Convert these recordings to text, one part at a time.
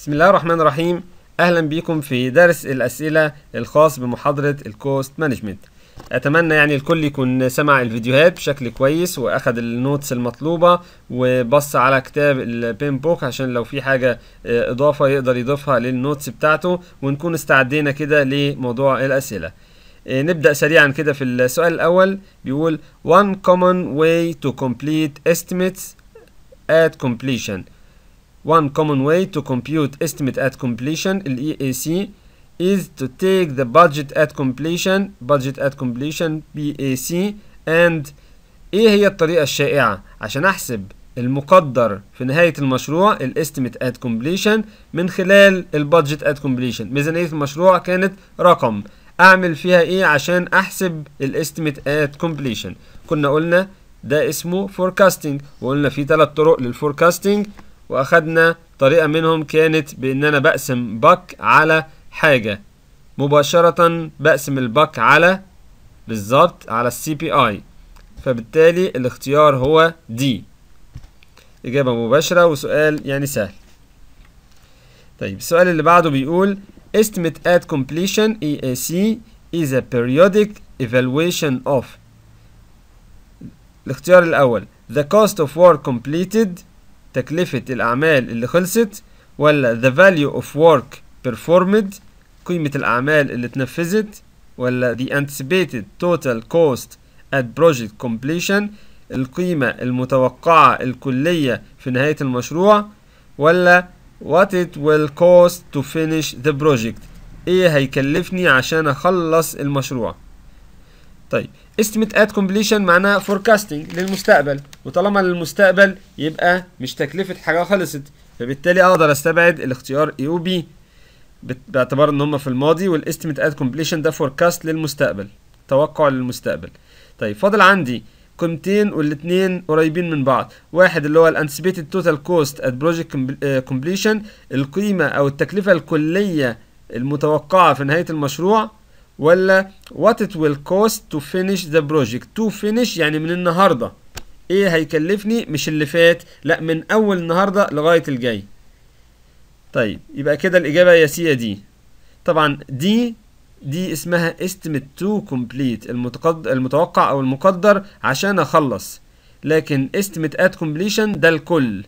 بسم الله الرحمن الرحيم اهلا بكم في درس الاسئله الخاص بمحاضره الكوست مانجمنت اتمنى يعني الكل يكون سمع الفيديوهات بشكل كويس واخد النوتس المطلوبه وبص على كتاب البين بوك عشان لو في حاجه آه، اضافه يقدر يضيفها للنوتس بتاعته ونكون استعدينا كده لموضوع الاسئله آه، نبدأ سريعا كده في السؤال الأول بيقول one common way to complete estimates at completion One common way to compute estimate at completion (EAC) is to take the budget at completion budget at completion BAC and ايه هي الطريقة الشائعة عشان احسب المقدر في نهاية المشروع estimate at completion من خلال budget at completion ميزانية المشروع كانت رقم اعمل فيها ايه عشان احسب estimate at completion كنا قلنا ده اسمه forecasting وقلنا في ثلاث طرق للفوركاستنج وأخدنا طريقة منهم كانت بإن أنا بقسم باك على حاجة مباشرة بقسم الباك على بالظبط على السي بي اي فبالتالي الاختيار هو دي إجابة مباشرة وسؤال يعني سهل طيب السؤال اللي بعده بيقول estimate at completion EAC is a periodic evaluation of الاختيار الأول the cost of work completed تكلفة الأعمال اللي خلصت ولا the value of work performed قيمة الأعمال اللي اتنفذت ولا the anticipated total cost at project completion القيمة المتوقعة الكلية في نهاية المشروع ولا what it will cost to finish the project ايه هيكلفني عشان اخلص المشروع طيب estimate at completion معناها forecasting للمستقبل وطالما للمستقبل يبقى مش تكلفة حاجة خلصت فبالتالي اقدر استبعد الاختيار A e و B باعتبار ان هما في الماضي والاستيميت ات كومبليشن ده فوركاست للمستقبل توقع للمستقبل طيب فاضل عندي قيمتين والاثنين قريبين من بعض واحد اللي هو الانسبيتد توتال كوست ات بروجكت كومبليشن القيمه او التكلفه الكليه المتوقعه في نهايه المشروع ولا what it will cost to finish the project to finish يعني من النهارده ايه هيكلفني مش اللي فات لا من اول النهارده لغايه الجاي طيب يبقى كده الاجابه يا سي دي طبعا دي دي اسمها estimate to complete المتقد... المتوقع او المقدر عشان اخلص لكن estimate at completion ده الكل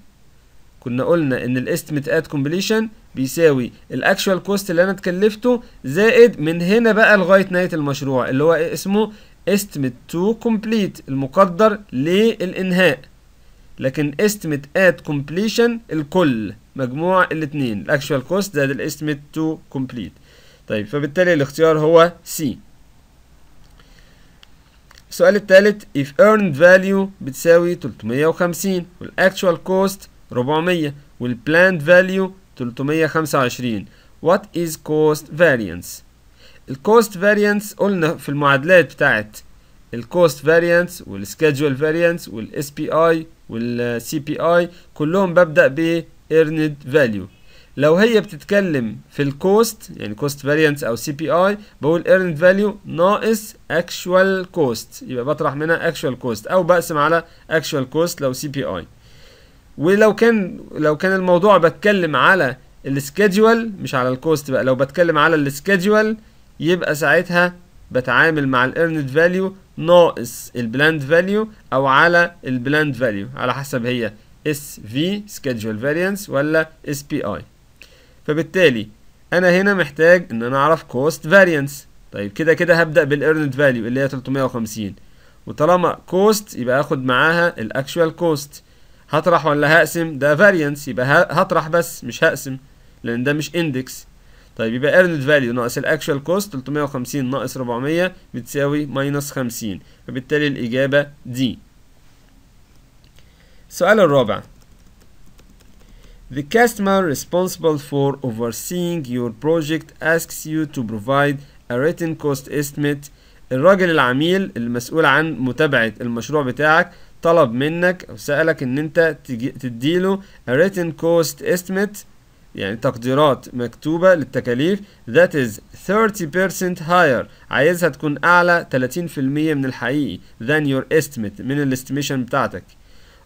كنا قلنا ان الاستيميت ات كومبليشن بيساوي الاكشوال كوست اللي انا اتكلفته زائد من هنا بقى لغايه نهايه المشروع اللي هو إيه اسمه estimate to complete المقدر للإنهاء لكن estimate at completion الكل مجموع الاتنين الاكشوال كوست زائد الاستيميت تو كومبليت طيب فبالتالي الاختيار هو سي السؤال الثالث if earned value بتساوي 350 والاكشوال كوست 400 والplanned value 325 what is cost variance الكوست فاريانس قلنا في المعادلات بتاعت الكوست فاريانس والسكادجول فاريانس والاس بي اي والسي بي اي كلهم ببدا ب ايرند فاليو لو هي بتتكلم في الكوست يعني كوست فاريانس او سي بي اي بقول ايرند فاليو ناقص اكشوال كوست يبقى بطرح منها اكشوال كوست او بقسم على اكشوال كوست لو سي بي اي ولو كان لو كان الموضوع بتكلم على السكيدجول مش على الكوست بقى لو بتكلم على السكيدجول يبقى ساعتها بتعامل مع الايرند فاليو ناقص البلاند فاليو او على البلاند فاليو على حسب هي اس في سكيدجول فاريانس ولا اس بي اي فبالتالي انا هنا محتاج ان انا اعرف كوست فاريانس طيب كده كده هبدا بالايرند فاليو اللي هي 350 وطالما كوست يبقى اخد معاها الاكشوال كوست هطرح ولا هقسم ده فاريانس يبقى هطرح بس مش هقسم لان ده مش اندكس طيب يبقى ايرند فاليو ناقص الاكشوال كوست 350 ناقص 400 بتساوي ماينس 50 فبالتالي الاجابه دي السؤال الرابع The customer responsible for overseeing your project asks you to provide a written cost estimate الراجل العميل المسؤول عن متابعة المشروع بتاعك طلب منك أو سألك إن أنت تديله a written cost estimate يعني تقديرات مكتوبة للتكاليف that is 30% higher عايزها تكون أعلى 30% من الحقيقي than your estimate من الاستيميشن بتاعتك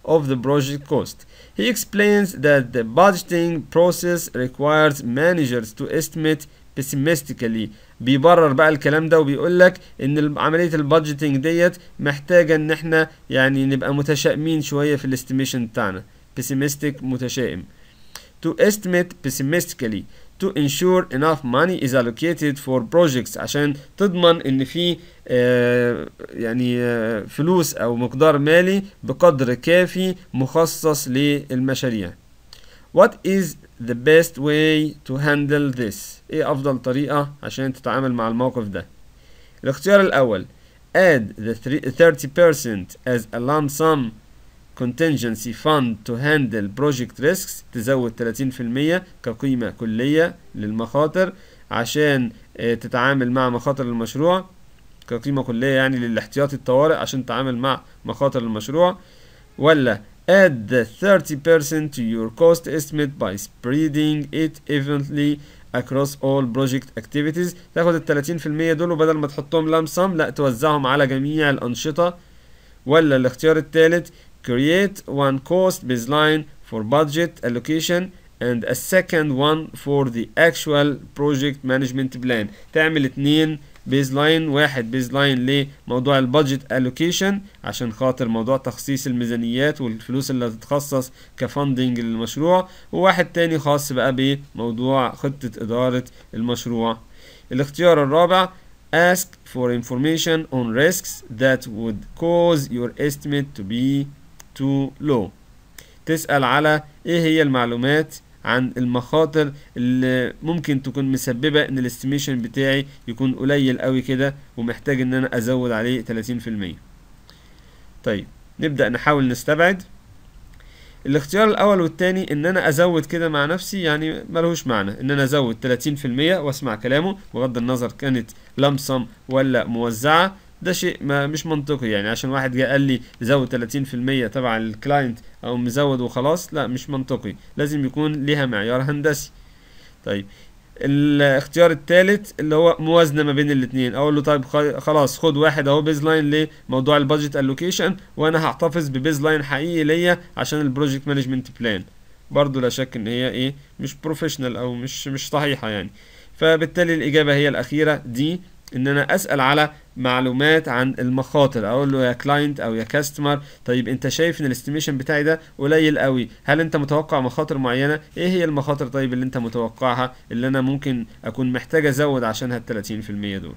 of the project cost. He explains that the budgeting process requires managers to estimate pessimistically. بيبرر بقى الكلام ده وبيقول لك ان عمليه البادجيتنج ديت محتاجه ان احنا يعني نبقى متشائمين شويه في الاستيميشن بتاعنا. pessimistic متشائم. to estimate pessimistically to ensure enough money is allocated for projects عشان تضمن ان في يعني فلوس او مقدار مالي بقدر كافي مخصص للمشاريع What is the best way to handle this ايه افضل طريقة عشان تتعامل مع الموقف ده الاختيار الاول add the 30% as a lump sum contingency fund to handle project risks تزود 30% كقيمة كلية للمخاطر عشان آه، تتعامل مع مخاطر المشروع كقيمة كلية يعني للاحتياطي الطوارئ عشان تتعامل مع مخاطر المشروع ولا add the 30% to your cost estimate by spreading it evenly across all project activities تاخد التلاتين في المية دول وبدل ما تحطهم لمسم لا توزعهم على جميع الأنشطة ولا الاختيار التالت create one cost baseline for budget allocation and a second one for the actual project management plan تعمل اتنين baseline واحد baseline لموضوع البادجت الوكيشن عشان خاطر موضوع تخصيص الميزانيات والفلوس اللي هتتخصص كفاندنج للمشروع وواحد تاني خاص بقى بموضوع خطة إدارة المشروع الاختيار الرابع ask for information on risks that would cause your estimate to be to low تسأل على ايه هي المعلومات عن المخاطر اللي ممكن تكون مسببة ان الاستيميشن بتاعي يكون قليل قوي كده ومحتاج ان انا ازود عليه 30% طيب نبدأ نحاول نستبعد الاختيار الاول والتاني ان انا ازود كده مع نفسي يعني ملهوش معنى ان انا ازود 30% واسمع كلامه بغض النظر كانت لمسم ولا موزعة ده شيء ما مش منطقي يعني عشان واحد جه قال لي زود 30% تبع الكلاينت او مزود وخلاص لا مش منطقي لازم يكون ليها معيار هندسي طيب الاختيار الثالث اللي هو موازنه ما بين الاثنين اقول له طيب خلاص خد واحد اهو بيز لاين لموضوع البادجت الوكيشن وانا هحتفظ ببيز لاين حقيقي ليا عشان البروجكت مانجمنت بلان برضو لا شك ان هي ايه مش بروفيشنال او مش مش صحيحه يعني فبالتالي الاجابه هي الاخيره دي ان انا اسال على معلومات عن المخاطر اقول له يا كلاينت او يا كاستمر طيب انت شايف ان الاستيميشن بتاعي ده قليل قوي هل انت متوقع مخاطر معينه ايه هي المخاطر طيب اللي انت متوقعها اللي انا ممكن اكون محتاج ازود عشانها ال 30% دول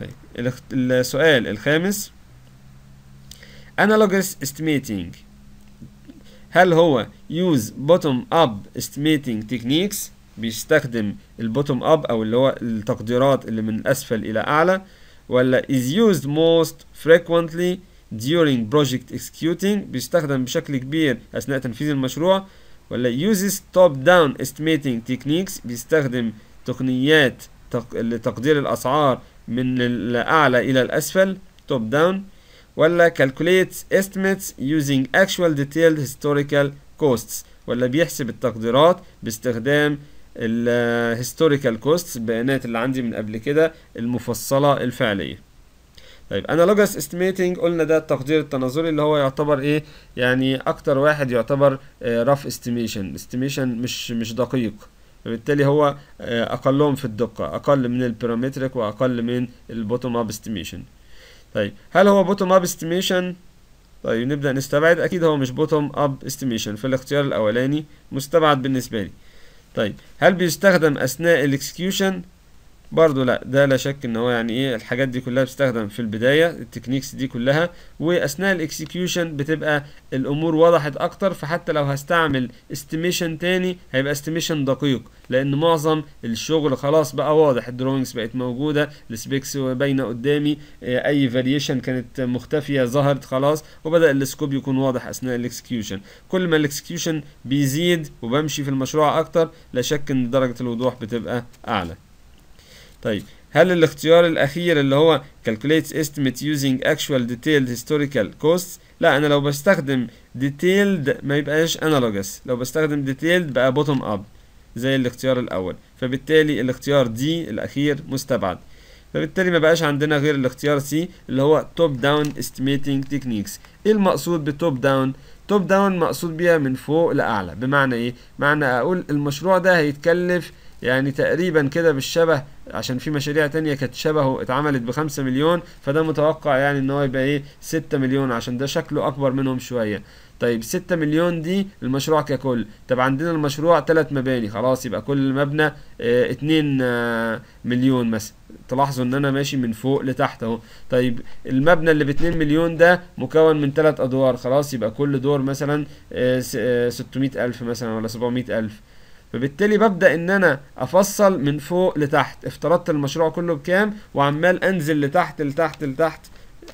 طيب السؤال الخامس analogous estimating هل هو use bottom up estimating techniques بيستخدم البوتوم اب او اللي هو التقديرات اللي من اسفل الى اعلى ولا is used most frequently during project executing بيستخدم بشكل كبير اثناء تنفيذ المشروع ولا uses top down estimating techniques بيستخدم تقنيات لتقدير الاسعار من الاعلى الى الاسفل top down ولا calculates estimates using actual detailed historical costs ولا بيحسب التقديرات باستخدام الهيستوريكال كوست البيانات اللي عندي من قبل كده المفصلة الفعلية طيب انالوجس استيميتنج قلنا ده التقدير التناظري اللي هو يعتبر ايه يعني اكتر واحد يعتبر رف استيميشن استيميشن مش مش دقيق فبالتالي هو آه، اقلهم في الدقة اقل من البيرامتريك واقل من البوتوم اب استيميشن طيب هل هو بوتوم اب استيميشن طيب نبدأ نستبعد اكيد هو مش بوتوم اب استيميشن في الاختيار الاولاني مستبعد بالنسبة لي طيب هل بيستخدم أثناء الإكسكيوشن برضو لا ده لا شك ان هو يعني ايه الحاجات دي كلها بتستخدم في البدايه التكنيكس دي كلها واثناء الاكسكيوشن بتبقى الامور وضحت اكتر فحتى لو هستعمل استيميشن تاني هيبقى استيميشن دقيق لان معظم الشغل خلاص بقى واضح الدروينجز بقت موجوده السبيكس باينه قدامي آه، اي فاريشن كانت مختفيه ظهرت خلاص وبدا السكوب يكون واضح اثناء الاكسكيوشن كل ما الاكسكيوشن بيزيد وبمشي في المشروع اكتر لا شك ان درجه الوضوح بتبقى اعلى طيب هل الاختيار الأخير اللي هو calculate estimate using actual detailed historical costs لا أنا لو بستخدم detailed ما يبقاش analogous لو بستخدم detailed بقى bottom up زي الاختيار الأول فبالتالي الاختيار D الأخير مستبعد فبالتالي ما بقاش عندنا غير الاختيار C اللي هو top down estimating techniques ايه المقصود بالtop down top down مقصود بيها من فوق لأعلى بمعنى ايه معنى أقول المشروع ده هيتكلف يعني تقريبا كده بالشبه عشان في مشاريع تانية كانت شبهه اتعملت بخمسة مليون فده متوقع يعني ان هو يبقى ايه ستة مليون عشان ده شكله اكبر منهم شوية طيب ستة مليون دي المشروع ككل طب عندنا المشروع تلات مباني خلاص يبقى كل مبنى آه، اتنين اه مليون مثلا تلاحظوا ان انا ماشي من فوق لتحت اهو طيب المبنى اللي ب 2 مليون ده مكون من تلات ادوار خلاص يبقى كل دور مثلا اه, آه، الف مثلا ولا 700 الف فبالتالي ببدأ إن أنا أفصل من فوق لتحت افترضت المشروع كله بكام وعمال أنزل لتحت لتحت لتحت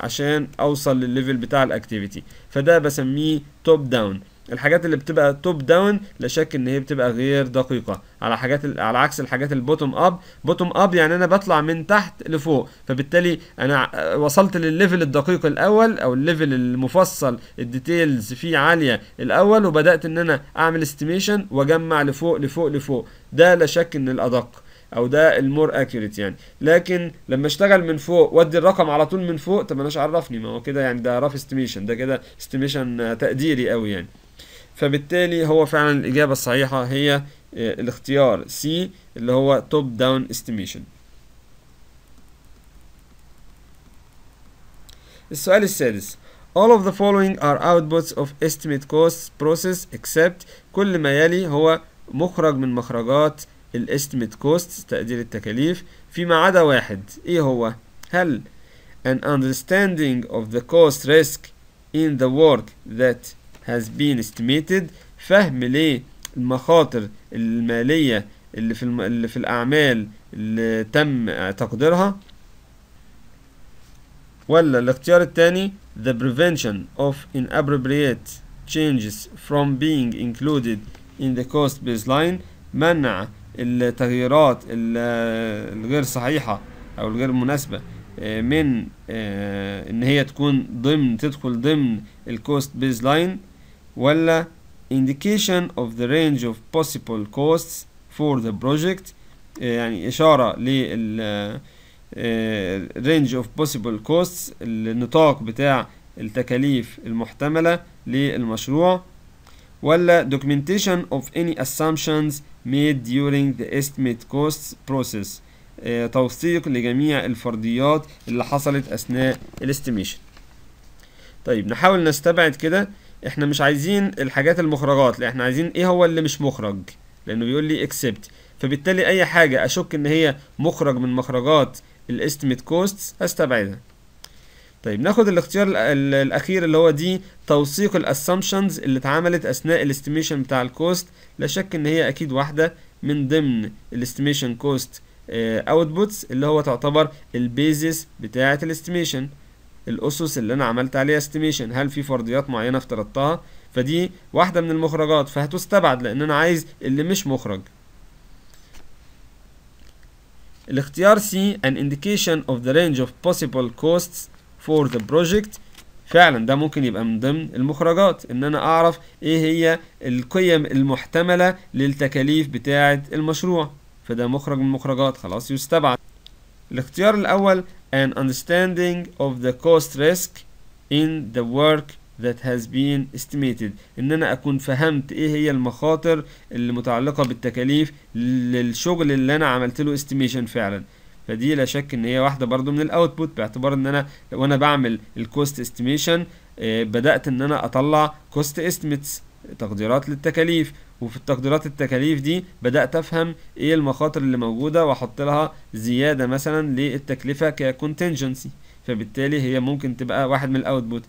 عشان أوصل للليفل بتاع الأكتيفيتي فده بسميه توب داون الحاجات اللي بتبقى توب داون لا شك ان هي بتبقى غير دقيقه على حاجات على عكس الحاجات البوتوم اب بوتوم اب يعني انا بطلع من تحت لفوق فبالتالي انا وصلت للليفل الدقيق الاول او الليفل المفصل الديتيلز فيه عاليه الاول وبدات ان انا اعمل استيميشن واجمع لفوق لفوق لفوق ده لا شك ان الادق او ده المور اكيوريت يعني لكن لما اشتغل من فوق وادي الرقم على طول من فوق طب ماناش عرفني ما هو كده يعني ده راف استيميشن ده كده استيميشن تقديري قوي يعني فبالتالي هو فعلا الإجابة الصحيحة هي آه، الاختيار C اللي هو Top Down Estimation السؤال السادس All of the following are outputs of estimate cost process except كل ما يلي هو مخرج من مخرجات الاستيميت كوست تقدير التكاليف فيما عدا واحد ايه هو هل an understanding of the cost risk in the work that has been estimated فهم ليه المخاطر المالية اللي في الم... اللي في الأعمال اللي تم تقديرها ولا الاختيار الثاني the prevention of inappropriate changes from being included in the cost baseline منع التغييرات الغير صحيحة أو الغير مناسبة آه، من آه، إن هي تكون ضمن تدخل ضمن الكوست بيز لاين ولا indication of the range of possible costs for the project يعني إشارة لل range of possible costs النطاق بتاع التكاليف المحتملة للمشروع ولا documentation of any assumptions made during the estimate costs process توثيق لجميع الفرضيات اللي حصلت أثناء الاستيميشن طيب نحاول نستبعد كده احنا مش عايزين الحاجات المخرجات لا احنا عايزين ايه هو اللي مش مخرج لانه بيقول لي اكسبت فبالتالي اي حاجه اشك ان هي مخرج من مخرجات الاستيميت كوست هستبعدها طيب ناخد الاختيار الاخير اللي هو دي توثيق الاسامبشنز اللي اتعملت اثناء الاستيميشن بتاع الكوست لا شك ان هي اكيد واحده من ضمن الاستيميشن كوست اوتبوتس اللي هو تعتبر البيزس بتاعه الاستيميشن الأسس اللي أنا عملت عليها استيميشن هل في فرضيات معينة افترضتها فدي واحدة من المخرجات فهتستبعد لأن أنا عايز اللي مش مخرج الاختيار C an indication of the range of possible costs for the project فعلا ده ممكن يبقى من ضمن المخرجات ان انا اعرف ايه هي القيم المحتملة للتكاليف بتاعة المشروع فده مخرج من المخرجات خلاص يستبعد الاختيار الاول an understanding of the cost risk in the work that has been estimated ان انا اكون فهمت ايه هي المخاطر اللي متعلقه بالتكاليف للشغل اللي انا عملت له استيميشن فعلا فدي لا شك ان هي واحده برضو من الاوتبوت باعتبار ان انا وانا بعمل الكوست استيميشن آه، بدات ان انا اطلع كوست استيميتس تقديرات للتكاليف وفي التقديرات التكاليف دي بدأت أفهم إيه المخاطر اللي موجودة وأحط لها زيادة مثلا للتكلفة ككونتنجنسي فبالتالي هي ممكن تبقى واحد من الأوتبوت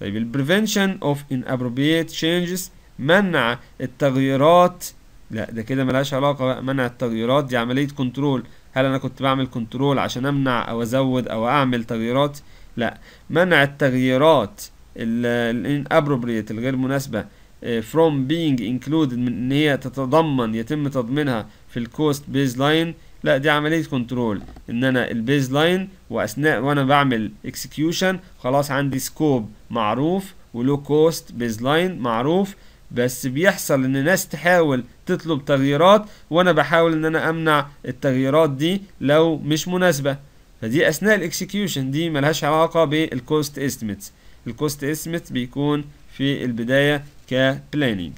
طيب البريفنشن اوف inappropriate changes منع التغييرات لا ده كده ملهاش علاقة بقى منع التغييرات دي عملية كنترول هل أنا كنت بعمل كنترول عشان أمنع أو أزود أو أعمل تغييرات لا منع التغييرات الانابروبريت الغير مناسبة Uh, from being included من ان هي تتضمن يتم تضمينها في الكوست بيز لاين لا دي عمليه كنترول ان انا البيز لاين واثناء وانا بعمل اكسكيوشن خلاص عندي سكوب معروف ولو كوست بيز لاين معروف بس بيحصل ان ناس تحاول تطلب تغييرات وانا بحاول ان انا امنع التغييرات دي لو مش مناسبه فدي اثناء الاكسكيوشن دي ملهاش علاقه بالكوست استيميتس الكوست استيميت بيكون في البداية كبلانينج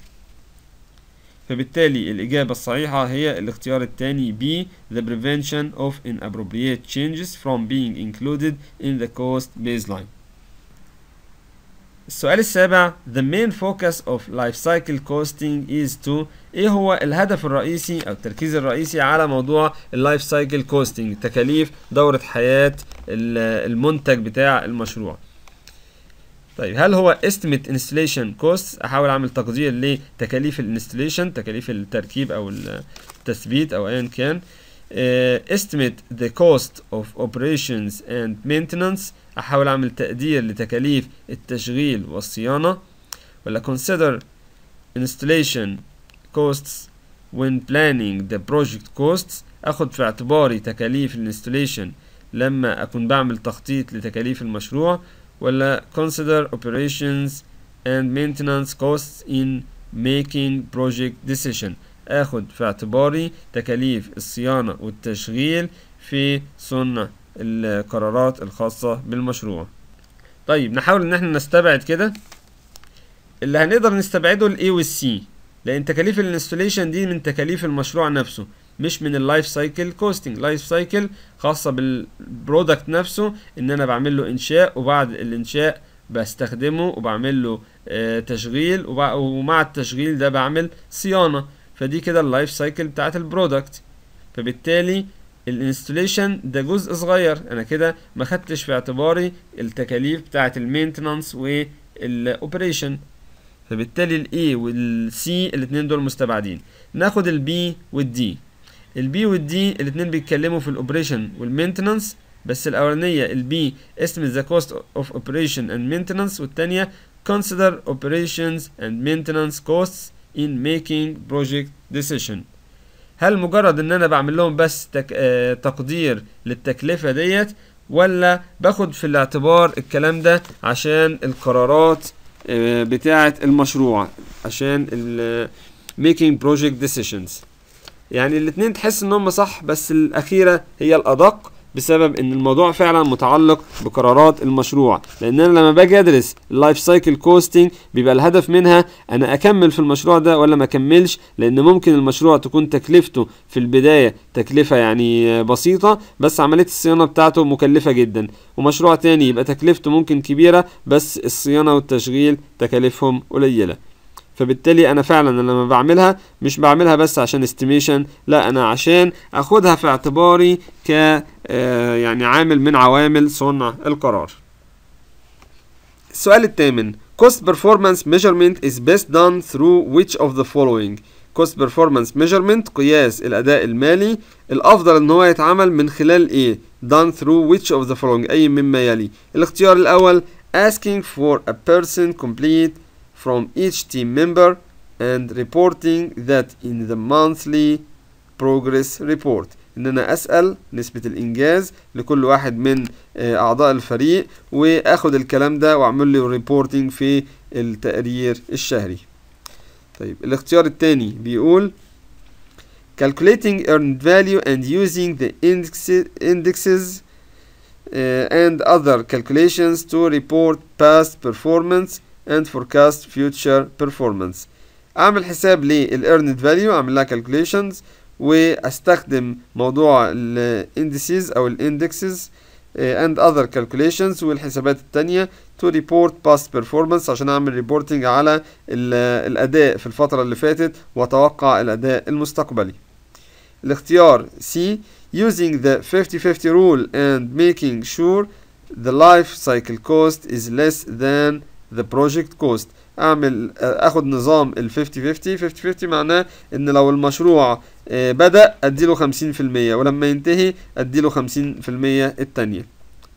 فبالتالي الإجابة الصحيحة هي الاختيار الثاني B the prevention of inappropriate changes from being included in the cost baseline السؤال السابع the main focus of life cycle costing is to ايه هو الهدف الرئيسي او التركيز الرئيسي على موضوع اللايف سايكل costing تكاليف دورة حياة المنتج بتاع المشروع طيب هل هو estimate installation costs احاول اعمل تقدير لتكاليف الانستليشن تكاليف التركيب او التثبيت او ايا كان استيميت آه، estimate the cost of operations and maintenance احاول اعمل تقدير لتكاليف التشغيل والصيانة ولا consider installation costs when planning the project costs اخد في اعتباري تكاليف الانستليشن لما اكون بعمل تخطيط لتكاليف المشروع ولا consider operations and maintenance costs in making project decision اخد في اعتباري تكاليف الصيانة والتشغيل في صنع القرارات الخاصة بالمشروع طيب نحاول ان احنا نستبعد كده اللي هنقدر نستبعده الاي والسي لان تكاليف الانستوليشن دي من تكاليف المشروع نفسه مش من اللايف سايكل كوستنج لايف سايكل خاصه بالبرودكت نفسه ان انا بعمل له انشاء وبعد الانشاء بستخدمه وبعمل له آه، تشغيل ومع التشغيل ده بعمل صيانه فدي كده اللايف سايكل بتاعه البرودكت فبالتالي الانستليشن ده جزء صغير انا كده ما خدتش في اعتباري التكاليف بتاعه المينتنانس والاوبريشن فبالتالي الاي والسي الاتنين دول مستبعدين ناخد البي والدي البي والدي الاثنين بيتكلموا في الاوبريشن والمينتنانس بس الاولانيه البي اسم ذا كوست اوف اوبريشن اند مينتنانس والثانيه consider operations and maintenance costs in making project decision هل مجرد ان انا بعمل لهم بس تك... آه... تقدير للتكلفه ديت ولا باخد في الاعتبار الكلام ده عشان القرارات آه بتاعه المشروع عشان making project decisions يعني الاثنين تحس ان هم صح بس الاخيره هي الادق بسبب ان الموضوع فعلا متعلق بقرارات المشروع لان انا لما باجي ادرس اللايف سايكل كوستنج بيبقى الهدف منها انا اكمل في المشروع ده ولا ما اكملش لان ممكن المشروع تكون تكلفته في البدايه تكلفه يعني بسيطه بس عمليه الصيانه بتاعته مكلفه جدا ومشروع تاني يبقى تكلفته ممكن كبيره بس الصيانه والتشغيل تكاليفهم قليله فبالتالي انا فعلا لما بعملها مش بعملها بس عشان استيميشن لا انا عشان اخدها في اعتباري ك آه، يعني عامل من عوامل صنع القرار السؤال الثامن cost performance measurement is best done through which of the following cost performance measurement قياس الأداء المالي الأفضل إن هو يتعمل من خلال إيه done through which of the following أي مما يلي الاختيار الأول asking for a person complete from each team member and reporting that in the monthly progress report ان انا اسال نسبه الانجاز لكل واحد من اعضاء الفريق واخد الكلام ده واعمل له ريبورتنج في التقرير الشهري طيب الاختيار الثاني بيقول calculating earned value and using the indexes and other calculations to report past performance and forecast future performance اعمل حساب earned value اعمل لها calculations واستخدم موضوع الاندسيز او الاندكسز and other calculations والحسابات التانية to report past performance عشان اعمل reporting على الاداء في الفترة اللي فاتت واتوقع الاداء المستقبلي الاختيار C using the 50-50 rule and making sure the life cycle cost is less than the project cost اعمل اخد نظام ال 50 50 50 50 معناه ان لو المشروع آه، بدأ اديله 50% ولما ينتهي اديله 50% التانية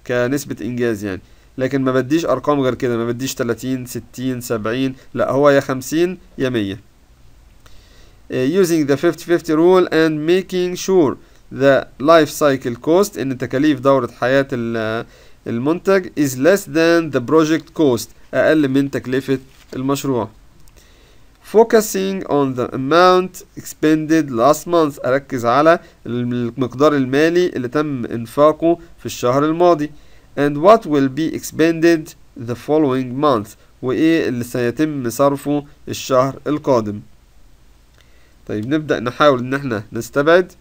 كنسبة انجاز يعني لكن ما بديش ارقام غير كده ما بديش 30 60 70 لا هو يا 50 يا 100 آه، using the 50-50 rule and making sure the life cycle cost ان تكاليف دورة حياة آه، المنتج is less than the project cost أقل من تكلفة المشروع focusing on the amount expended last month أركز على المقدار المالي اللي تم إنفاقه في الشهر الماضي and what will be expended the following month وإيه اللي سيتم صرفه الشهر القادم طيب نبدأ نحاول إن احنا نستبعد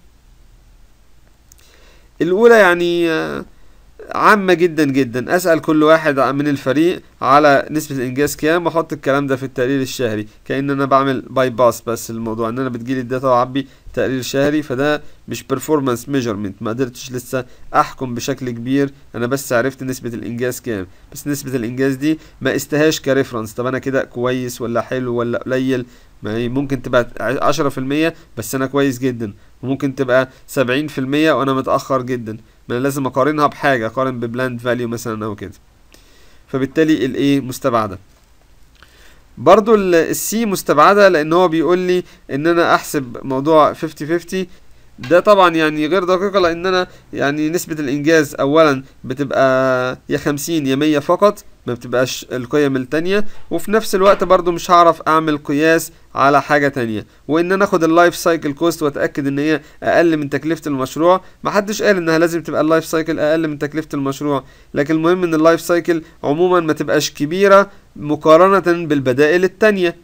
الأولى يعني آه، عامة جدا جدا أسأل كل واحد من الفريق على نسبة الإنجاز كام وأحط الكلام ده في التقرير الشهري كأن أنا بعمل باي باس بس الموضوع إن أنا بتجيلي الداتا وأعبي تقرير شهري فده مش بيرفورمانس ميجرمنت ما قدرتش لسه أحكم بشكل كبير أنا بس عرفت نسبة الإنجاز كام بس نسبة الإنجاز دي ما استهاش كريفرنس طب أنا كده كويس ولا حلو ولا قليل ما هي ممكن تبقى عشرة في المية بس أنا كويس جدا وممكن تبقى سبعين في المية وأنا متأخر جدا ما انا لازم اقارنها بحاجه اقارن ببلاند فاليو مثلا او كده فبالتالي الايه مستبعده برضو السي مستبعدة لان هو بيقول لي ان انا احسب موضوع 50 50 ده طبعا يعني غير دقيقة لأن أنا يعني نسبة الإنجاز أولا بتبقى يا خمسين يا مية فقط ما بتبقاش القيم التانية وفي نفس الوقت برضو مش هعرف أعمل قياس على حاجة تانية وإن أنا أخد اللايف سايكل كوست وأتأكد إن هي أقل من تكلفة المشروع محدش قال إنها لازم تبقى اللايف سايكل أقل من تكلفة المشروع لكن المهم إن اللايف سايكل عموما ما تبقاش كبيرة مقارنة بالبدائل التانية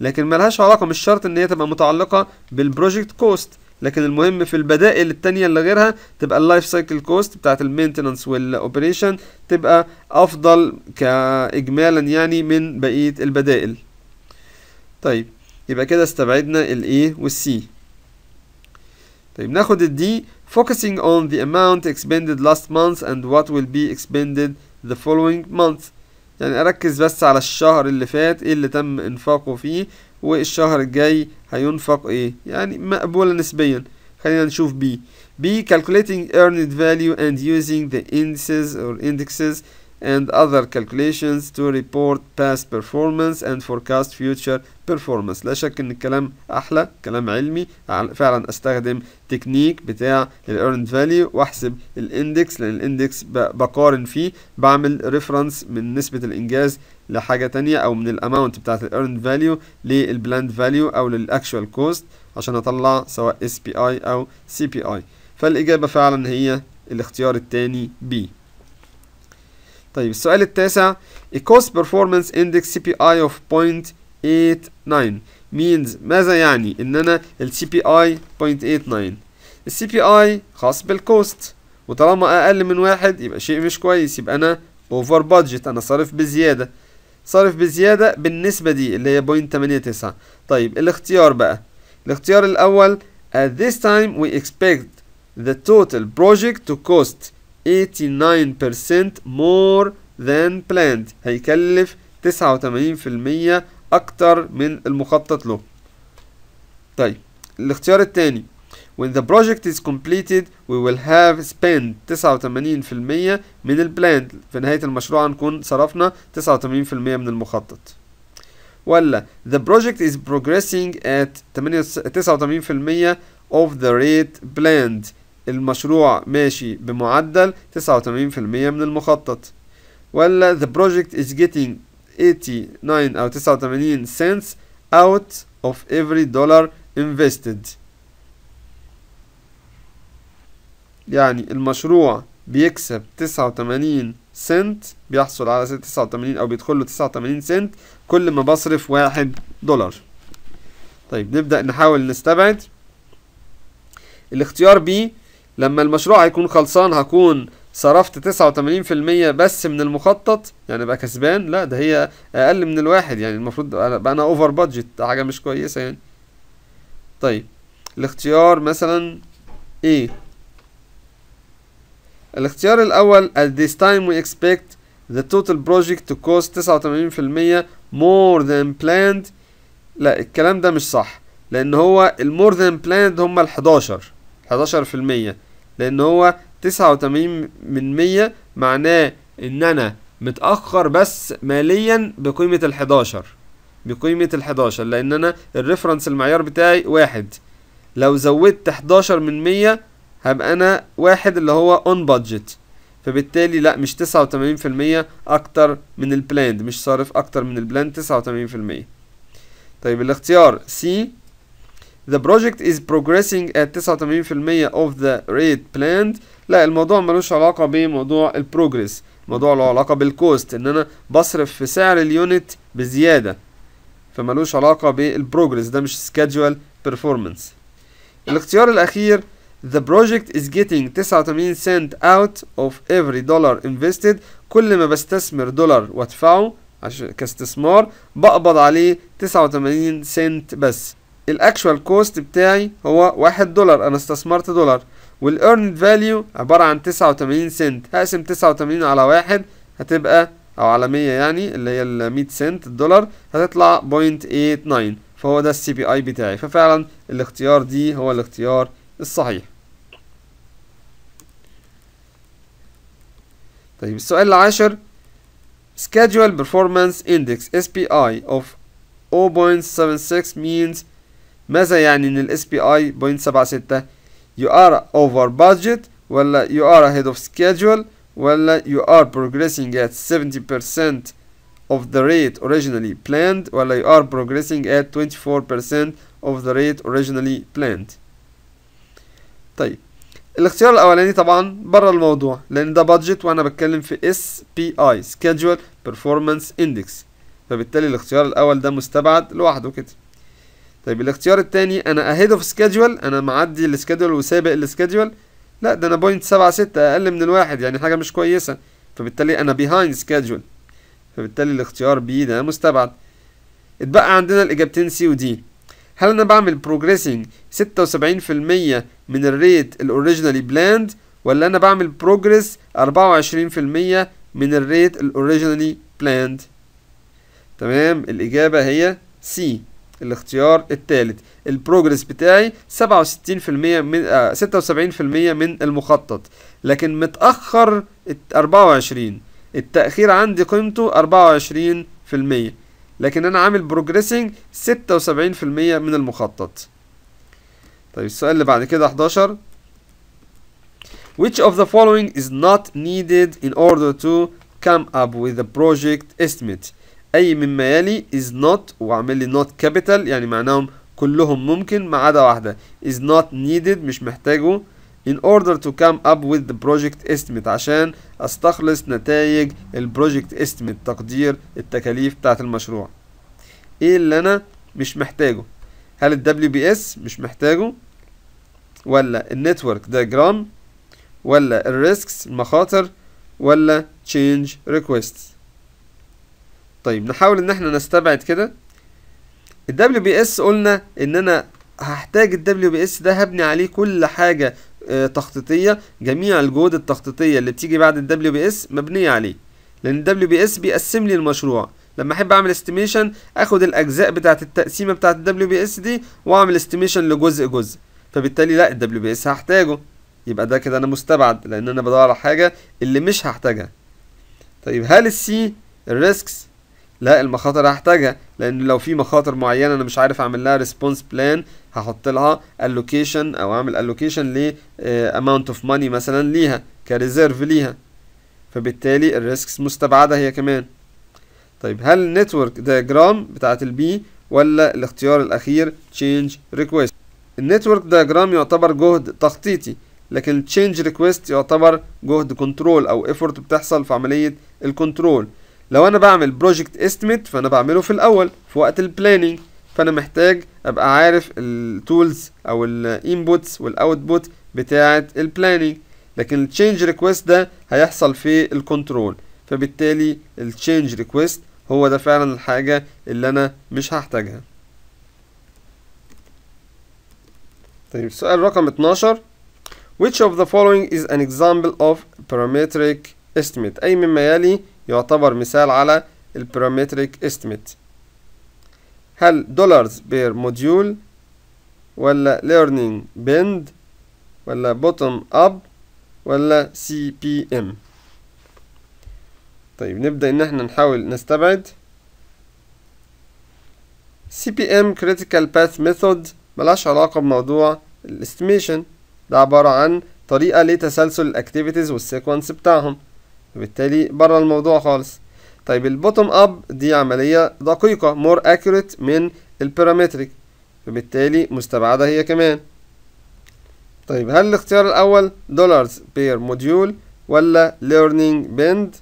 لكن ملهاش علاقة مش شرط إن هي تبقى متعلقة بالبروجكت كوست لكن المهم في البدائل التانية اللي غيرها تبقى اللايف سايكل كوست بتاعت المينتنانس والاوبريشن تبقى افضل كاجمالا يعني من بقية البدائل طيب يبقى كده استبعدنا ال A وال C طيب ناخد ال D focusing on the amount expended last month and what will be expended the following month يعني اركز بس على الشهر اللي فات ايه اللي تم انفاقه فيه والشهر الجاي هينفق ايه يعني مقبولة نسبيا خلينا نشوف بي بي calculating earned value and using the indices or indexes and other calculations to report past performance and forecast future performance لا شك ان الكلام احلى كلام علمي فعلا استخدم تكنيك بتاع ال earned value واحسب الاندكس لان الاندكس بقارن فيه بعمل ريفرنس من نسبة الانجاز لحاجة تانية أو من الأماونت بتاعة الإيرند فاليو للبلاند فاليو أو للأكشوال كوست عشان أطلع سواء اس بي اي أو سي بي اي فالإجابة فعلا هي الاختيار الثاني بي طيب السؤال التاسع A cost performance index اي of 0.89 means ماذا يعني ان انا السي بي اي 0.89 بي اي خاص بالكوست وطالما اقل من واحد يبقى شيء مش كويس يبقى انا اوفر بادجت انا صارف بزياده صرف بزيادة بالنسبة دي اللي هي بوينت تمانية تسعة طيب الاختيار بقى الاختيار الأول At this time we expect the total project to cost 89% more than planned هيكلف 89% أكتر من المخطط له طيب الاختيار الثاني When the project is completed we will have spent 89% من البلان في نهاية المشروع هنكون صرفنا 89% من المخطط ولا the project is progressing at 89% of the rate planned المشروع ماشي بمعدل 89% من المخطط ولا the project is getting 89 أو 89 cents out of every dollar invested يعني المشروع بيكسب تسعة وتمانين سنت بيحصل على تسعة وتمانين أو بيدخله تسعة وتمانين سنت كل ما بصرف واحد دولار طيب نبدأ نحاول نستبعد الاختيار بي لما المشروع هيكون خلصان هكون صرفت تسعة وتمانين في المية بس من المخطط يعني بقى كسبان لا ده هي أقل من الواحد يعني المفروض بقى أنا أوفر بادجت حاجة مش كويسة يعني طيب الاختيار مثلا ايه الاختيار الأول at this time we expect the total project to cost 89% more than planned لا الكلام ده مش صح لأن هو المور than planned هما ال 11 11% لأن هو 89 من 100 معناه إن أنا متأخر بس ماليا بقيمة ال 11 بقيمة ال 11 لأن أنا الريفرنس المعيار بتاعي واحد لو زودت 11 من 100 هبقى انا واحد اللي هو اون بادجت فبالتالي لا مش تسعة وتمانين في المية اكتر من البلاند مش صارف اكتر من البلاند تسعة وتمانين في المية طيب الاختيار سي The project is progressing at 89% of the rate planned لا الموضوع ملوش علاقة بموضوع البروجريس الموضوع له علاقة بالكوست ان انا بصرف في سعر اليونت بزيادة فملوش علاقة بالبروجريس ده مش schedule performance الاختيار الاخير The project is getting 89 cent out of every dollar invested كل ما بستثمر دولار وادفعه عشان كاستثمار بقبض عليه 89 سنت بس الاكشوال كوست بتاعي هو 1 دولار انا استثمرت دولار earned value عبارة عن 89 سنت هقسم 89 على واحد هتبقى او على 100 يعني اللي هي ال 100 سنت الدولار هتطلع 0.89 فهو ده السي بي اي بتاعي ففعلا الاختيار دي هو الاختيار الصحيح طيب السؤال العاشر Schedule Performance Index SPI of 0.76 means ماذا يعني ان ال SPI 0.76 you are over budget ولا you are ahead of schedule ولا you are progressing at 70% of the rate originally planned ولا you are progressing at 24% of the rate originally planned طيب الاختيار الاولاني طبعا بره الموضوع لان ده بادجت وانا بتكلم في اس بي اي سكيدجول بيرفورمانس اندكس فبالتالي الاختيار الاول ده مستبعد لوحده كده طيب الاختيار التاني انا اهيد اوف سكيدجول انا معدي السكيدجول وسابق السكيدجول لا ده انا بوينت 76 اقل من الواحد يعني حاجة مش كويسة فبالتالي انا بيهايند سكيدجول فبالتالي الاختيار بي ده مستبعد اتبقى عندنا الاجابتين سي ودي هل انا بعمل بروجريسنج 76% من الريت الاوريجينالي بلاند ولا انا بعمل بروجريس 24% من الريت الاوريجينالي بلاند تمام الاجابه هي سي الاختيار الثالث البروجريس بتاعي 67% من آه 76% من المخطط لكن متأخر 24 التأخير عندي قيمته 24% لكن انا عامل بروجريسنج 76% من المخطط طيب السؤال اللي بعد كده 11 Which of the following is not needed in order to come up with a project estimate أي مما يلي is not واعمل لي not capital يعني معناهم كلهم ممكن ما عدا واحدة is not needed مش محتاجه in order to come up with the project estimate عشان استخلص نتائج البروجكت estimate تقدير التكاليف بتاعة المشروع ايه اللي انا مش محتاجه هل ال WBS مش محتاجه ولا النتورك diagram ولا الريسكس المخاطر ولا change requests طيب نحاول ان احنا نستبعد كده ال WBS قلنا ان انا هحتاج ال WBS ده هبني عليه كل حاجه تخطيطيه جميع الجهود التخطيطيه اللي بتيجي بعد الدبليو بي اس مبنيه عليه لان الدبليو بي اس بيقسم لي المشروع لما احب اعمل استيميشن اخد الاجزاء بتاعه التقسيمه بتاعه الدبليو بي اس دي واعمل استيميشن لجزء جزء فبالتالي لا الدبليو بي اس هحتاجه يبقى ده كده انا مستبعد لان انا بدور على حاجه اللي مش هحتاجها طيب هل السي الريسكس لا المخاطر هحتاجها لان لو في مخاطر معينه انا مش عارف اعمل لها ريسبونس بلان هحط لها الوكيشن او اعمل allocation ل اماونت اوف ماني مثلا ليها كريزيرف ليها فبالتالي الريسكس مستبعده هي كمان طيب هل النتورك دايجرام بتاعه البي ولا الاختيار الاخير change request النتورك دايجرام يعتبر جهد تخطيطي لكن change request يعتبر جهد كنترول او effort بتحصل في عمليه الكنترول لو انا بعمل بروجكت استيميت فانا بعمله في الاول في وقت البلاننج فانا محتاج ابقى عارف التولز او الانبوتس والاوتبوت بتاعه البلاننج لكن التشينج ريكويست ده هيحصل في الكنترول فبالتالي التشينج ريكويست هو ده فعلا الحاجه اللي انا مش هحتاجها طيب السؤال رقم 12 Which of the following is an example of parametric estimate أي مما يلي يعتبر مثال على البارامتريك استيميت هل دولارز بير موديول ولا ليرنينج بند ولا بوتوم اب ولا سي بي ام طيب نبدأ ان احنا نحاول نستبعد سي بي ام critical باث ميثود ملهاش علاقة بموضوع الاستيميشن ده عبارة عن طريقة لتسلسل الاكتيفيتيز والسيكونس بتاعهم فبالتالي بره الموضوع خالص طيب البوتوم اب دي عملية دقيقة مور accurate من البارامتريك فبالتالي مستبعدة هي كمان طيب هل الاختيار الأول دولارز بير موديول ولا learning بند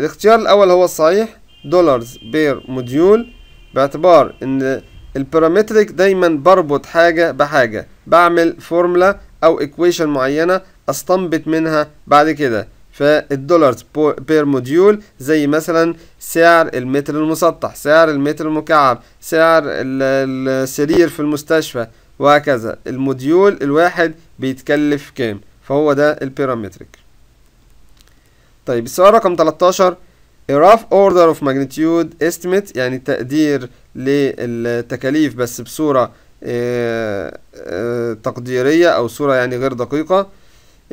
الاختيار الأول هو الصحيح دولارز بير موديول باعتبار إن البارامتريك دايما بربط حاجة بحاجة بعمل فورملا أو إكويشن معينة استنبط منها بعد كده فالدولارز بير موديول زي مثلا سعر المتر المسطح سعر المتر المكعب سعر السرير في المستشفى وهكذا الموديول الواحد بيتكلف كام فهو ده البيرامتريك طيب السؤال رقم 13 A rough order of magnitude estimate يعني تقدير للتكاليف بس بصورة آه، آه، تقديرية أو صورة يعني غير دقيقة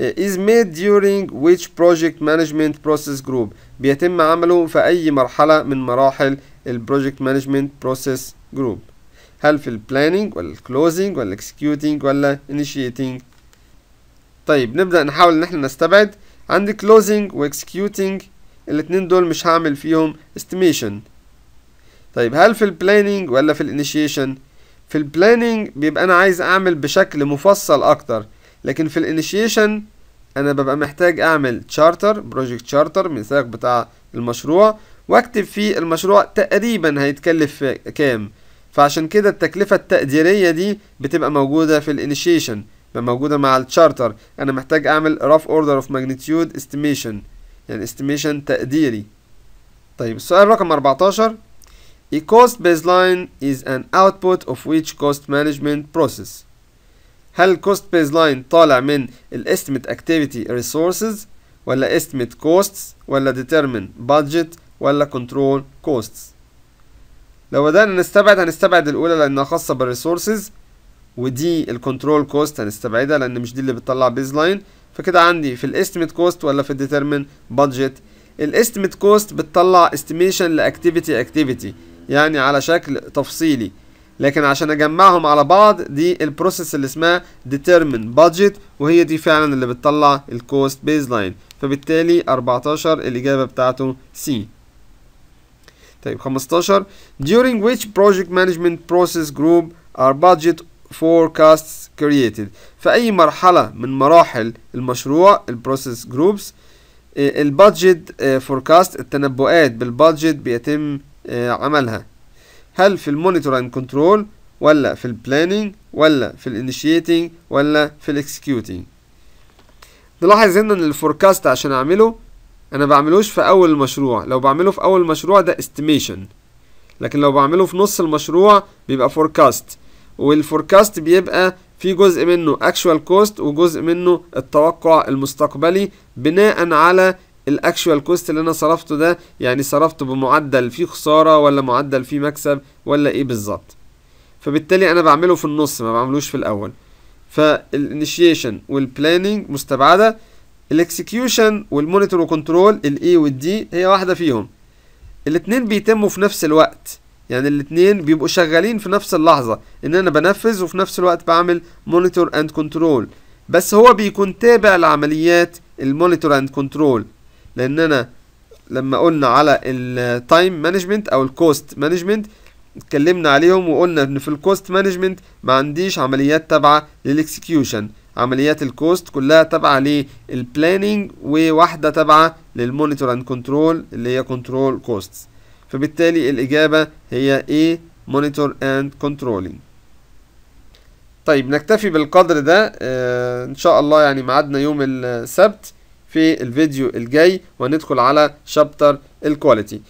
Uh, is made during which project management process group بيتم عمله في أي مرحلة من مراحل البروجكت مانجمنت بروسيس جروب هل في البلاننج ولا الكلوزنج ولا الاكسكيوتنج ولا initiating طيب نبدأ نحاول ان احنا نستبعد عندي closing و executing الاتنين دول مش هعمل فيهم estimation طيب هل في البلاننج ولا في الانيشيشن في البلاننج بيبقى انا عايز اعمل بشكل مفصل اكتر لكن في الانيشيشن انا ببقى محتاج اعمل تشارتر بروجكت تشارتر ميثاق بتاع المشروع واكتب فيه المشروع تقريبا هيتكلف كام فعشان كده التكلفة التقديرية دي بتبقى موجودة في الانيشيشن بتبقى موجودة مع التشارتر انا محتاج اعمل rough order of magnitude estimation يعني استيميشن تقديري طيب السؤال رقم 14 A cost baseline is an output of which cost management process هل cost base line طالع من ال estimate activity resources ولا estimate costs ولا determine budget ولا control costs لو بدأنا نستبعد هنستبعد الأولى لأنها خاصة resources ودي الكنترول كوست هنستبعدها لأن مش دي اللي بتطلع بيز لاين فكده عندي في estimate cost ولا في budget ال estimate cost بتطلع استيميشن لاكتيفيتي activity يعني على شكل تفصيلي لكن عشان اجمعهم على بعض دي البروسيس اللي اسمها determine budget وهي دي فعلا اللي بتطلع الكوست بيز لاين فبالتالي 14 الاجابه بتاعته سي طيب 15 during which project management process group are budget forecasts created في أي مرحلة من مراحل المشروع البروسيس جروبس البادجت فوركاست التنبؤات بالبادجت بيتم آه، عملها هل في المونيتور اند كنترول ولا في البلاننج ولا في الانيشيتنج ولا في الاكسكيوتنج نلاحظ هنا ان الفوركاست عشان اعمله انا بعملوش في اول المشروع لو بعمله في اول المشروع ده استيميشن لكن لو بعمله في نص المشروع بيبقى فوركاست والفوركاست بيبقى في جزء منه اكشوال كوست وجزء منه التوقع المستقبلي بناء على الاكشوال كوست اللي انا صرفته ده يعني صرفته بمعدل فيه خساره ولا معدل فيه مكسب ولا ايه بالظبط فبالتالي انا بعمله في النص ما بعملوش في الاول فالانيشيشن والبلاننج مستبعده الاكسكيوشن والمونيتور وكنترول الاي والدي هي واحده فيهم الاتنين بيتموا في نفس الوقت يعني الاتنين بيبقوا شغالين في نفس اللحظه ان انا بنفذ وفي نفس الوقت بعمل مونيتور اند كنترول بس هو بيكون تابع لعمليات المونيتور اند كنترول لاننا لما قلنا على التايم مانجمنت او الكوست مانجمنت اتكلمنا عليهم وقلنا ان في الكوست مانجمنت ما عنديش عمليات تابعه للاكسكيوشن عمليات الكوست كلها تابعه للبلاننج وواحده تابعه للمونيتور اند كنترول اللي هي كنترول كوستس فبالتالي الاجابه هي A مونيتور اند كنترولينج طيب نكتفي بالقدر ده آه ان شاء الله يعني ميعادنا يوم السبت في الفيديو الجاي وندخل على شابتر الكواليتي